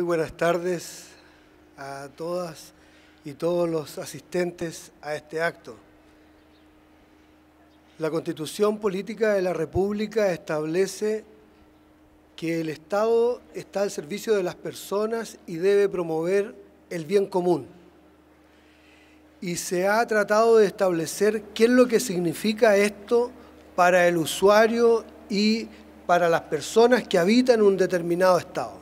Muy buenas tardes a todas y todos los asistentes a este acto. La Constitución Política de la República establece que el Estado está al servicio de las personas y debe promover el bien común. Y se ha tratado de establecer qué es lo que significa esto para el usuario y para las personas que habitan un determinado Estado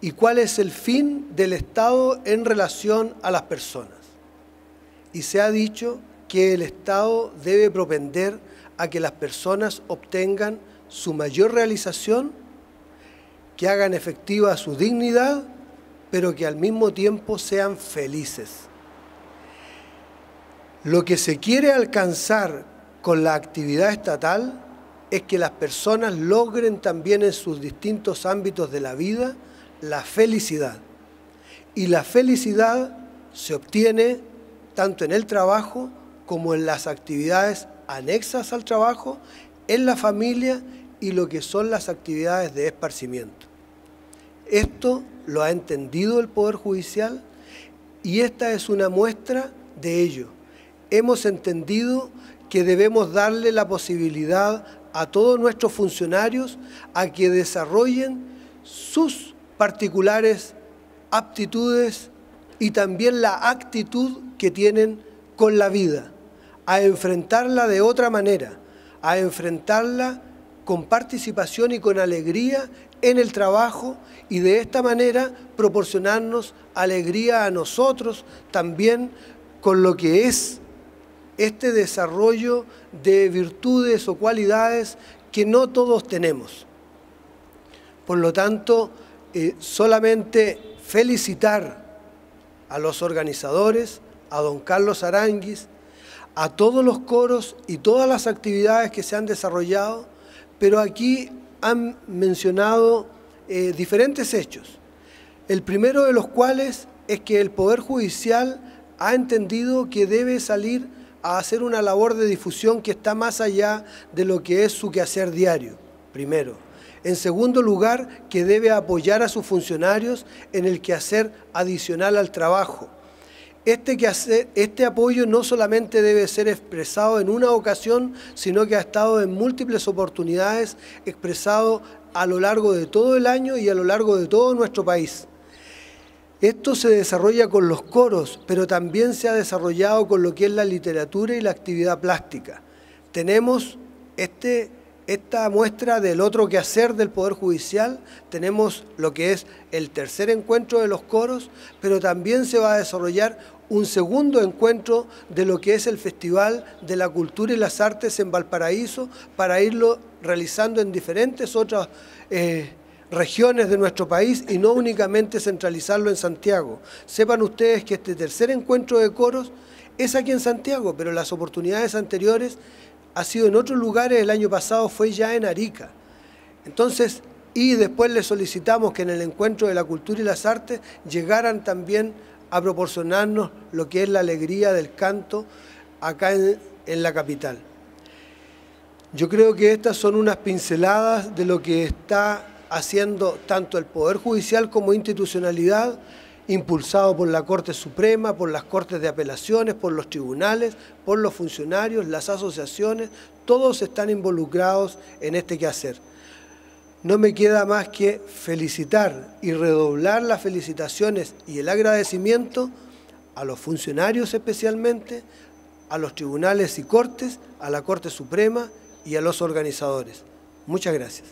y cuál es el fin del Estado en relación a las personas. Y se ha dicho que el Estado debe propender a que las personas obtengan su mayor realización, que hagan efectiva su dignidad, pero que al mismo tiempo sean felices. Lo que se quiere alcanzar con la actividad estatal es que las personas logren también en sus distintos ámbitos de la vida la felicidad. Y la felicidad se obtiene tanto en el trabajo como en las actividades anexas al trabajo, en la familia y lo que son las actividades de esparcimiento. Esto lo ha entendido el Poder Judicial y esta es una muestra de ello. Hemos entendido que debemos darle la posibilidad a todos nuestros funcionarios a que desarrollen sus particulares aptitudes y también la actitud que tienen con la vida, a enfrentarla de otra manera, a enfrentarla con participación y con alegría en el trabajo y de esta manera proporcionarnos alegría a nosotros también con lo que es este desarrollo de virtudes o cualidades que no todos tenemos. Por lo tanto, solamente felicitar a los organizadores, a don Carlos Aranguis, a todos los coros y todas las actividades que se han desarrollado, pero aquí han mencionado eh, diferentes hechos. El primero de los cuales es que el Poder Judicial ha entendido que debe salir a hacer una labor de difusión que está más allá de lo que es su quehacer diario, primero. En segundo lugar, que debe apoyar a sus funcionarios en el quehacer adicional al trabajo. Este, este apoyo no solamente debe ser expresado en una ocasión, sino que ha estado en múltiples oportunidades expresado a lo largo de todo el año y a lo largo de todo nuestro país. Esto se desarrolla con los coros, pero también se ha desarrollado con lo que es la literatura y la actividad plástica. Tenemos este esta muestra del otro quehacer del Poder Judicial. Tenemos lo que es el tercer encuentro de los coros, pero también se va a desarrollar un segundo encuentro de lo que es el Festival de la Cultura y las Artes en Valparaíso para irlo realizando en diferentes otras... Eh, regiones de nuestro país y no únicamente centralizarlo en Santiago. Sepan ustedes que este tercer encuentro de coros es aquí en Santiago, pero las oportunidades anteriores ha sido en otros lugares, el año pasado fue ya en Arica. Entonces, y después le solicitamos que en el encuentro de la cultura y las artes llegaran también a proporcionarnos lo que es la alegría del canto acá en, en la capital. Yo creo que estas son unas pinceladas de lo que está haciendo tanto el Poder Judicial como institucionalidad impulsado por la Corte Suprema, por las Cortes de Apelaciones, por los tribunales, por los funcionarios, las asociaciones, todos están involucrados en este quehacer. No me queda más que felicitar y redoblar las felicitaciones y el agradecimiento a los funcionarios especialmente, a los tribunales y cortes, a la Corte Suprema y a los organizadores. Muchas gracias.